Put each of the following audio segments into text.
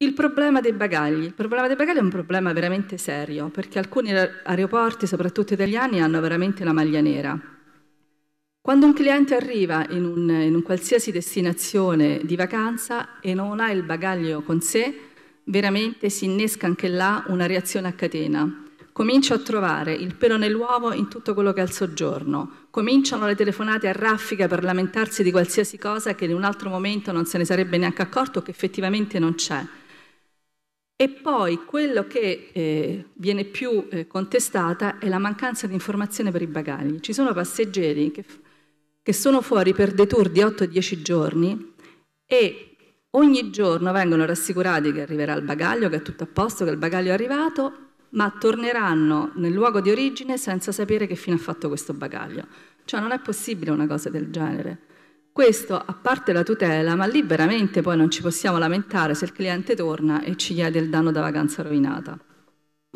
Il problema dei bagagli. Il problema dei bagagli è un problema veramente serio, perché alcuni aeroporti, soprattutto italiani, hanno veramente la maglia nera. Quando un cliente arriva in un, in un qualsiasi destinazione di vacanza e non ha il bagaglio con sé, veramente si innesca anche là una reazione a catena. Comincia a trovare il pelo nell'uovo in tutto quello che è il soggiorno. Cominciano le telefonate a raffica per lamentarsi di qualsiasi cosa che in un altro momento non se ne sarebbe neanche accorto che effettivamente non c'è. E poi quello che eh, viene più eh, contestata è la mancanza di informazione per i bagagli. Ci sono passeggeri che, che sono fuori per dei di 8-10 giorni e ogni giorno vengono rassicurati che arriverà il bagaglio, che è tutto a posto, che il bagaglio è arrivato, ma torneranno nel luogo di origine senza sapere che fine ha fatto questo bagaglio. Cioè non è possibile una cosa del genere. Questo a parte la tutela, ma liberamente poi non ci possiamo lamentare se il cliente torna e ci chiede il danno da vacanza rovinata.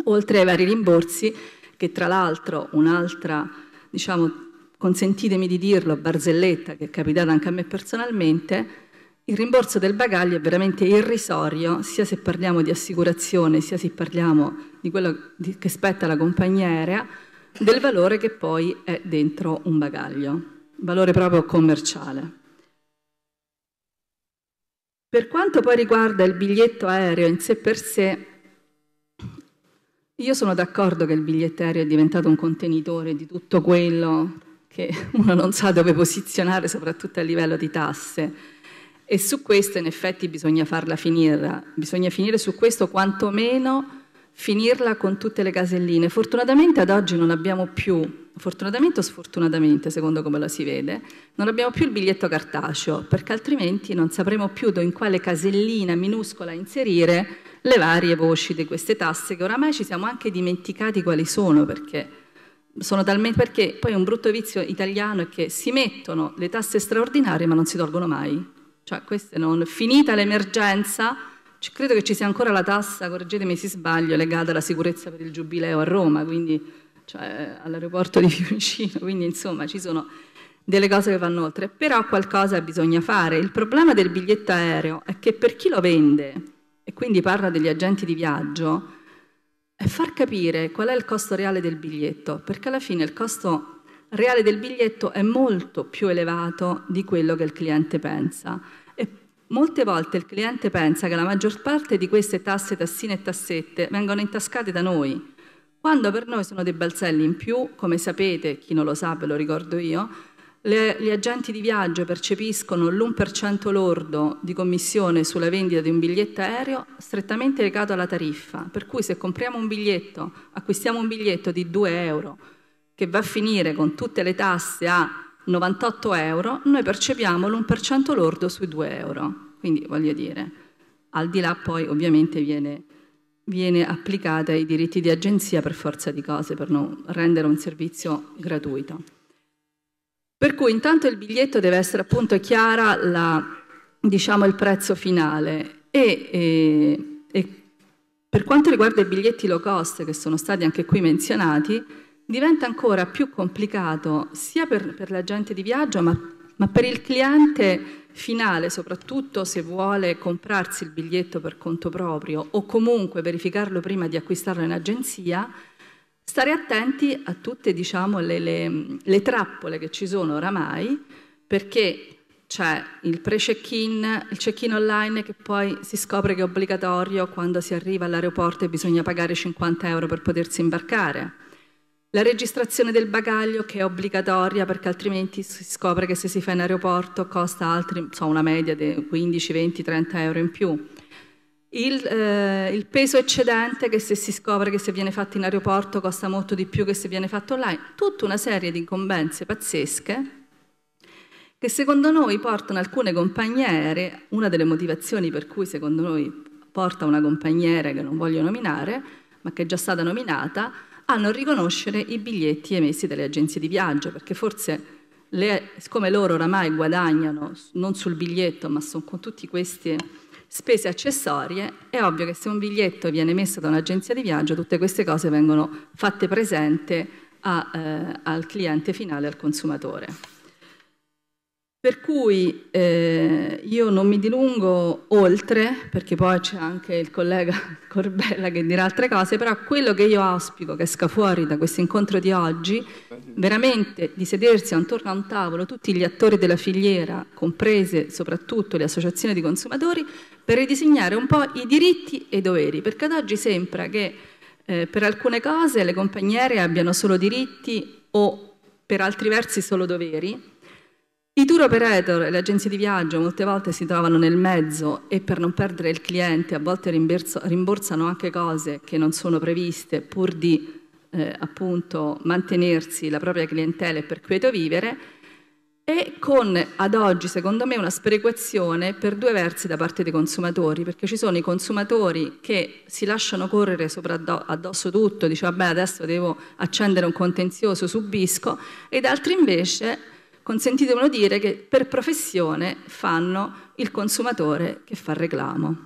Oltre ai vari rimborsi, che tra l'altro un'altra, diciamo, consentitemi di dirlo, barzelletta che è capitata anche a me personalmente, il rimborso del bagaglio è veramente irrisorio, sia se parliamo di assicurazione, sia se parliamo di quello che spetta la compagnia aerea, del valore che poi è dentro un bagaglio valore proprio commerciale. Per quanto poi riguarda il biglietto aereo in sé per sé, io sono d'accordo che il biglietto aereo è diventato un contenitore di tutto quello che uno non sa dove posizionare, soprattutto a livello di tasse. E su questo in effetti bisogna farla finire, bisogna finire su questo quantomeno finirla con tutte le caselline. Fortunatamente ad oggi non abbiamo più fortunatamente o sfortunatamente, secondo come lo si vede, non abbiamo più il biglietto cartaceo, perché altrimenti non sapremo più in quale casellina minuscola inserire le varie voci di queste tasse, che oramai ci siamo anche dimenticati quali sono, perché, sono talmente, perché poi un brutto vizio italiano è che si mettono le tasse straordinarie ma non si tolgono mai. Cioè, non, finita l'emergenza, credo che ci sia ancora la tassa, correggetemi se sbaglio, legata alla sicurezza per il giubileo a Roma, quindi cioè all'aeroporto di Fiumicino, quindi insomma ci sono delle cose che vanno oltre, però qualcosa bisogna fare. Il problema del biglietto aereo è che per chi lo vende, e quindi parla degli agenti di viaggio, è far capire qual è il costo reale del biglietto, perché alla fine il costo reale del biglietto è molto più elevato di quello che il cliente pensa. molte volte il cliente pensa che la maggior parte di queste tasse, tassine e tassette vengono intascate da noi, quando per noi sono dei balzelli in più, come sapete, chi non lo sa ve lo ricordo io, le, gli agenti di viaggio percepiscono l'1% lordo di commissione sulla vendita di un biglietto aereo strettamente legato alla tariffa, per cui se compriamo un biglietto, acquistiamo un biglietto di 2 euro che va a finire con tutte le tasse a 98 euro, noi percepiamo l'1% lordo sui 2 euro. Quindi voglio dire, al di là poi ovviamente viene viene applicata ai diritti di agenzia per forza di cose, per non rendere un servizio gratuito. Per cui intanto il biglietto deve essere appunto chiara la, diciamo, il prezzo finale e, e, e per quanto riguarda i biglietti low cost che sono stati anche qui menzionati, diventa ancora più complicato sia per, per l'agente di viaggio ma, ma per il cliente finale, soprattutto se vuole comprarsi il biglietto per conto proprio o comunque verificarlo prima di acquistarlo in agenzia, stare attenti a tutte diciamo, le, le, le trappole che ci sono oramai, perché c'è il pre-check-in, il check-in online che poi si scopre che è obbligatorio quando si arriva all'aeroporto e bisogna pagare 50 euro per potersi imbarcare. La registrazione del bagaglio che è obbligatoria perché altrimenti si scopre che se si fa in aeroporto costa altri, so, una media di 15, 20, 30 euro in più. Il, eh, il, peso eccedente che se si scopre che se viene fatto in aeroporto costa molto di più che se viene fatto online, tutta una serie di incombenze pazzesche che secondo noi portano alcune compagnie aeree, una delle motivazioni per cui secondo noi porta una compagnia aerea che non voglio nominare, ma che è già stata nominata, a non riconoscere i biglietti emessi dalle agenzie di viaggio, perché forse le, siccome loro oramai guadagnano non sul biglietto ma su, con tutte queste spese accessorie, è ovvio che se un biglietto viene messo da un'agenzia di viaggio tutte queste cose vengono fatte presente a, eh, al cliente finale, al consumatore. Per cui eh, io non mi dilungo oltre, perché poi c'è anche il collega Corbella che dirà altre cose, però quello che io auspico che esca fuori da questo incontro di oggi, veramente di sedersi attorno a un tavolo tutti gli attori della filiera, comprese soprattutto le associazioni di consumatori, per ridisegnare un po' i diritti e i doveri, perché ad oggi sembra che eh, per alcune cose le compagnie aeree abbiano solo diritti o per altri versi solo doveri, i tour operator e le agenzie di viaggio molte volte si trovano nel mezzo e per non perdere il cliente a volte rimborsano anche cose che non sono previste pur di eh, appunto mantenersi la propria clientela e per quieto vivere e con ad oggi secondo me una sperequazione per due versi da parte dei consumatori perché ci sono i consumatori che si lasciano correre sopra addosso tutto dice vabbè adesso devo accendere un contenzioso subisco ed altri invece Consentitemelo dire che per professione fanno il consumatore che fa reclamo.